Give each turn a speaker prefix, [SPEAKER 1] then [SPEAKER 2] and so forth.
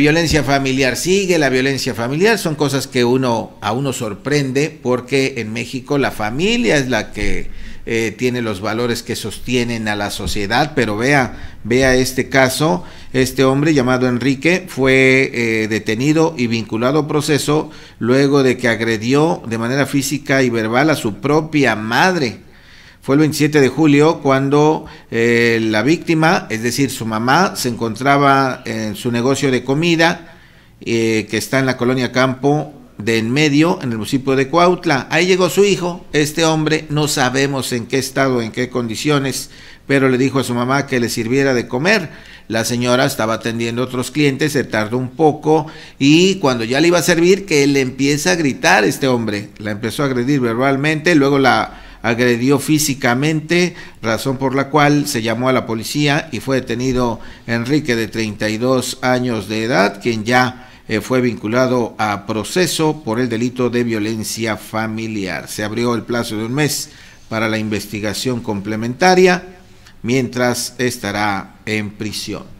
[SPEAKER 1] Violencia familiar sigue, la violencia familiar son cosas que uno a uno sorprende porque en México la familia es la que eh, tiene los valores que sostienen a la sociedad, pero vea, vea este caso, este hombre llamado Enrique fue eh, detenido y vinculado a proceso luego de que agredió de manera física y verbal a su propia madre fue el 27 de julio cuando eh, la víctima, es decir, su mamá, se encontraba en su negocio de comida eh, que está en la colonia Campo de en medio, en el municipio de Cuautla. Ahí llegó su hijo, este hombre, no sabemos en qué estado, en qué condiciones, pero le dijo a su mamá que le sirviera de comer. La señora estaba atendiendo a otros clientes, se tardó un poco y cuando ya le iba a servir, que le empieza a gritar este hombre. La empezó a agredir verbalmente, luego la agredió físicamente, razón por la cual se llamó a la policía y fue detenido Enrique de 32 años de edad, quien ya eh, fue vinculado a proceso por el delito de violencia familiar. Se abrió el plazo de un mes para la investigación complementaria mientras estará en prisión.